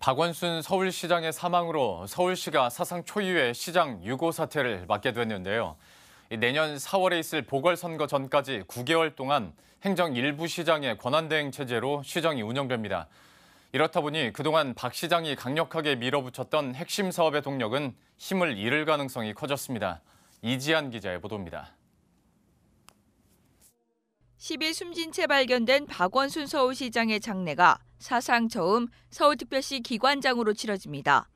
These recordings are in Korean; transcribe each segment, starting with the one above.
박원순 서울시장의 사망으로 서울시가 사상 초유의 시장 유고 사태를 맞게 됐는데요. 내년 4월에 있을 보궐선거 전까지 9개월 동안 행정 일부 시장의 권한대행 체제로 시정이 운영됩니다. 이렇다 보니 그동안 박 시장이 강력하게 밀어붙였던 핵심 사업의 동력은 힘을 잃을 가능성이 커졌습니다. 이지한 기자의 보도입니다. 10일 숨진 채 발견된 박원순 서울시장의 장례가 사상 처음 서울특별시 기관장으로 치러집니다.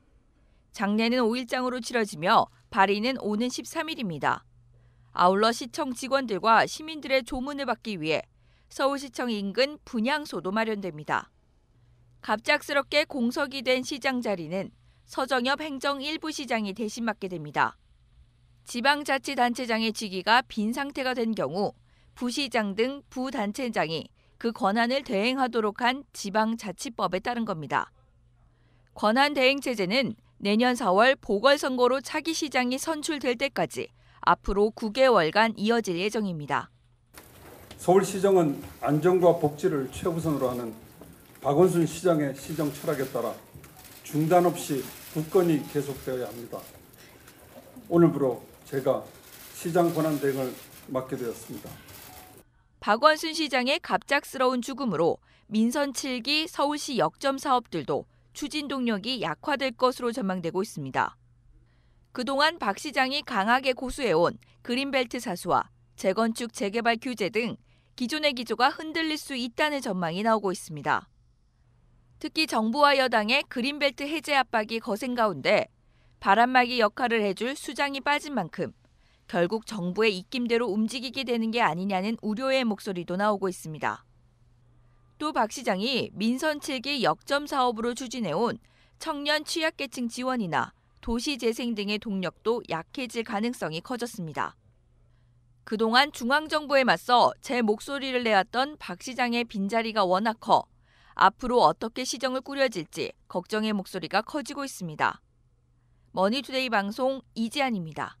장례는 5일장으로 치러지며 발의는 오는 13일입니다. 아울러 시청 직원들과 시민들의 조문을 받기 위해 서울시청 인근 분향소도 마련됩니다. 갑작스럽게 공석이 된 시장 자리는 서정엽 행정 1부 시장이 대신 맡게 됩니다. 지방자치단체장의 직위가 빈 상태가 된 경우 부시장 등 부단체장이 그 권한을 대행하도록 한 지방자치법에 따른 겁니다. 권한 대행 체제는 내년 4월 보궐선거로 차기 시장이 선출될 때까지 앞으로 9개월간 이어질 예정입니다. 서울시정은 안전과 복지를 최우선으로 하는 박원순 시장의 시정 철학에 따라 중단 없이 굳건히 계속되어야 합니다. 오늘부로 제가 시장 권한 대행을 맡게 되었습니다. 박원순 시장의 갑작스러운 죽음으로 민선 7기 서울시 역점 사업들도 추진 동력이 약화될 것으로 전망되고 있습니다. 그동안 박 시장이 강하게 고수해온 그린벨트 사수와 재건축 재개발 규제 등 기존의 기조가 흔들릴 수 있다는 전망이 나오고 있습니다. 특히 정부와 여당의 그린벨트 해제 압박이 거센 가운데 바람막이 역할을 해줄 수장이 빠진 만큼 결국 정부의 입김대로 움직이게 되는 게 아니냐는 우려의 목소리도 나오고 있습니다. 또 박 시장이 민선 7기 역점 사업으로 추진해온 청년 취약계층 지원이나 도시 재생 등의 동력도 약해질 가능성이 커졌습니다. 그동안 중앙정부에 맞서 제 목소리를 내왔던 박 시장의 빈자리가 워낙 커 앞으로 어떻게 시정을 꾸려질지 걱정의 목소리가 커지고 있습니다. 머니투데이 방송 이지안입니다.